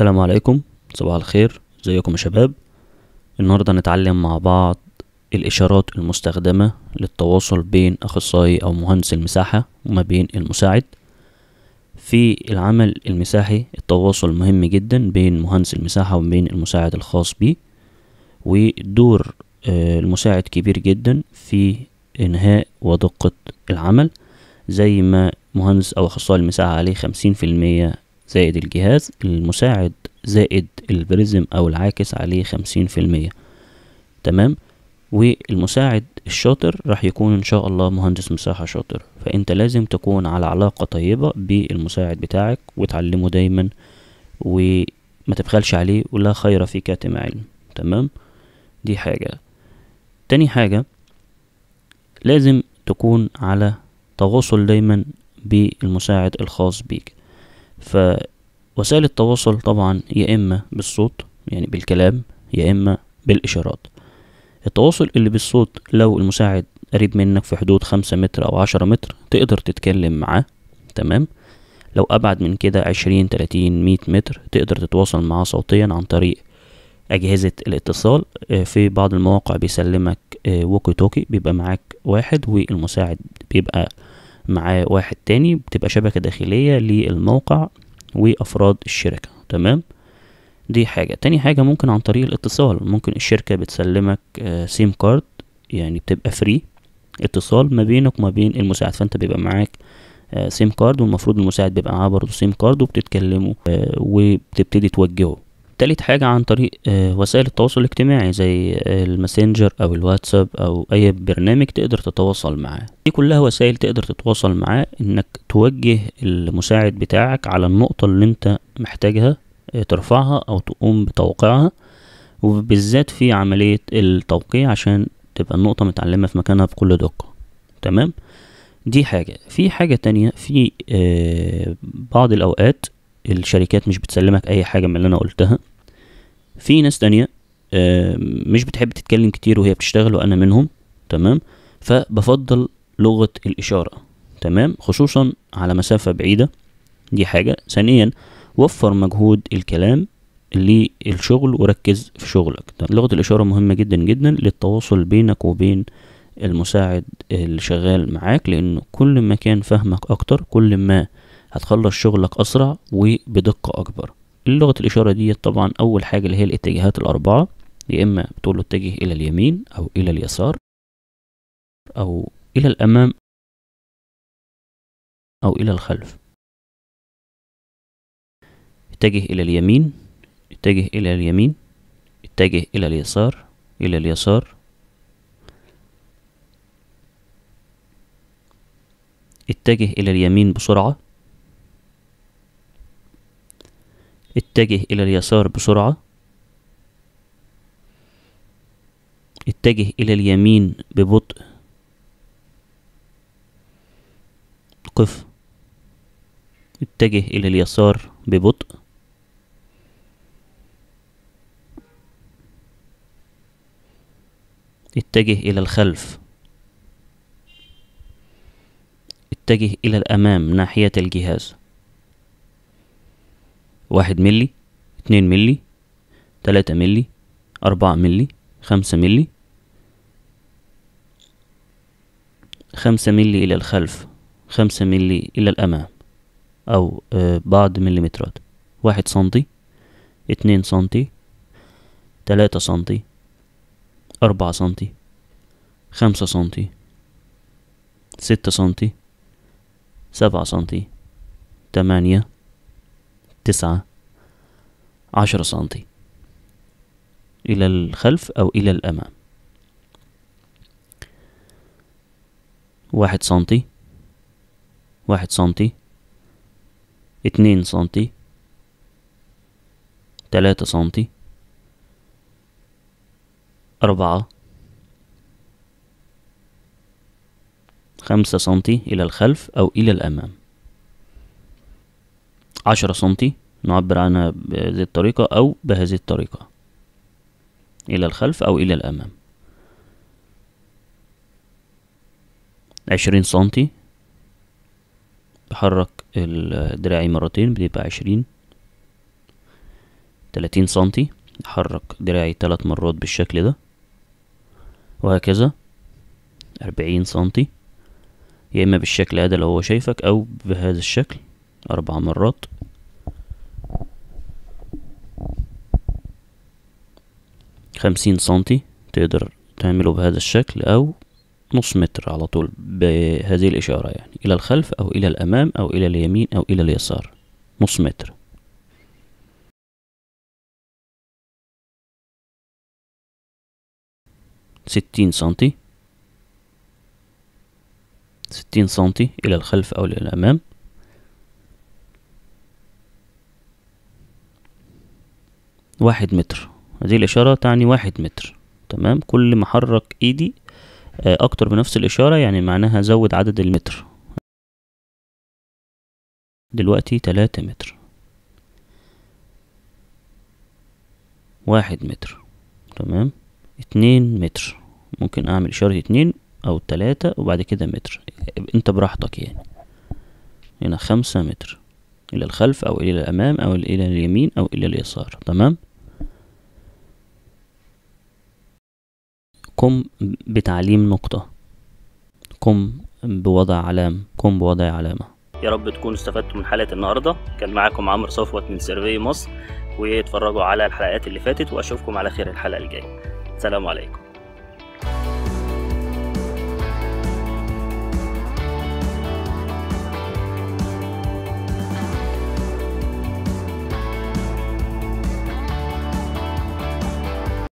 السلام عليكم صباح الخير ازيكم يا شباب النهارده هنتعلم مع بعض الاشارات المستخدمه للتواصل بين اخصائي او مهندس المساحه وما بين المساعد في العمل المساحي التواصل مهم جدا بين مهندس المساحه وبين المساعد الخاص بيه ودور آه، المساعد كبير جدا في انهاء ودقه العمل زي ما مهندس او اخصائي المساحه عليه خمسين في المية زائد الجهاز المساعد زائد البريزم أو العاكس عليه خمسين في المية تمام والمساعد الشاطر راح يكون إن شاء الله مهندس مساحة شاطر فأنت لازم تكون على علاقة طيبة بالمساعد بتاعك وتعلمه دايما وما تبخلش عليه ولا خير في كاتم علم تمام دي حاجة تاني حاجة لازم تكون على تواصل دايما بالمساعد الخاص بيك فوسائل التواصل طبعا يا إما بالصوت يعني بالكلام يا إما بالإشارات التواصل اللي بالصوت لو المساعد قريب منك في حدود خمسة متر أو عشرة متر تقدر تتكلم معاه تمام لو أبعد من كده عشرين تلاتين مية متر تقدر تتواصل معاه صوتيا عن طريق أجهزة الاتصال آه، في بعض المواقع بيسلمك ووكي آه، توكي بيبقى معاك واحد والمساعد بيبقى مع واحد تاني بتبقى شبكة داخلية للموقع وأفراد الشركة تمام دي حاجة تاني حاجة ممكن عن طريق الاتصال ممكن الشركة بتسلمك آه، سيم كارد يعني بتبقى فري اتصال ما بينك وما بين المساعد فانت بيبقى معاك آه، سيم كارد والمفروض المساعد بيبقى معاه برضه سيم كارد وبتتكلموا آه، وبتبتدي توجهه تالت حاجة عن طريق آه، وسائل التواصل الاجتماعي زي آه، الماسنجر أو الواتساب أو أي برنامج تقدر تتواصل معاه دي كلها وسائل تقدر تتواصل معاه إنك توجه المساعد بتاعك على النقطة اللي أنت محتاجها آه، ترفعها أو تقوم بتوقيعها وبالذات في عملية التوقيع عشان تبقى النقطة متعلمة في مكانها بكل دقة تمام دي حاجة في حاجة تانية في بعض الأوقات الشركات مش بتسلمك أي حاجة من اللي أنا قلتها في ناس تانية مش بتحب تتكلم كتير وهي بتشتغل وانا منهم تمام فبفضل لغة الإشارة تمام خصوصا على مسافة بعيدة دي حاجة ثانيا وفر مجهود الكلام للشغل وركز في شغلك لغة الإشارة مهمة جدا جدا للتواصل بينك وبين المساعد اللي شغال معاك لأن كل ما كان فهمك أكتر كل ما هتخلص شغلك أسرع وبدقة أكبر لغة الإشارة دي طبعا أول حاجة اللي هي الاتجاهات الأربعة يا إما بتقول له اتجه إلى اليمين أو إلى اليسار أو إلى الأمام أو إلى الخلف اتجه إلى اليمين اتجه إلى اليمين اتجه إلى اليسار إلى اليسار اتجه إلى اليمين بسرعة اتجه إلى اليسار بسرعة اتجه إلى اليمين ببطء قف اتجه إلى اليسار ببطء اتجه إلى الخلف اتجه إلى الأمام ناحية الجهاز واحد ملي اتنين ملي تلاتة ملي أربعة ملي خمسة ملي خمسة ملي إلى الخلف خمسة ملي إلى الأمام أو آه، بعض مليمترات واحد سنتي اتنين سنتي تلاتة سنتي أربعة سنتي خمسة سنتي ستة سنتي سبعة سنتي تمانية تسعة عشرة سنتي إلى الخلف أو إلى الأمام واحد سنتي واحد سنتي اتنين سنتي تلاتة سنتي أربعة خمسة سنتي إلى الخلف أو إلى الأمام عشرة سنتي نعبر عنها بهذه الطريقة أو بهذه الطريقة إلى الخلف أو إلى الأمام عشرين سنتي بحرك الدراعي مرتين بتبقى عشرين تلاتين سنتي بحرك دراعي تلات مرات بالشكل ده وهكذا أربعين سنتي يا إما بالشكل هذا اللي هو شايفك أو بهذا الشكل أربع مرات خمسين سنتي تقدر تعمله بهذا الشكل أو نص متر على طول بهذه الإشارة يعني إلى الخلف أو إلى الأمام أو إلى اليمين أو إلى اليسار نص متر ستين سنتي ستين سنتي إلى الخلف أو إلى الأمام واحد متر هذه الإشارة تعني واحد متر تمام كل ما حرك إيدي آه، أكتر بنفس الإشارة يعني معناها زود عدد المتر دلوقتي تلاتة متر واحد متر تمام اتنين متر ممكن أعمل إشارة اتنين أو تلاتة وبعد كده متر أنت براحتك يعني هنا خمسة متر إلى الخلف أو إلى الأمام أو إلى اليمين أو إلى اليسار تمام قم بتعليم نقطة قم بوضع علام قم بوضع علامة يا رب تكونوا استفدتوا من حلقة النهاردة كان معاكم عمرو صفوت من سيرفي مصر واتفرجوا على الحلقات اللي فاتت واشوفكم على خير الحلقة الجاية سلام عليكم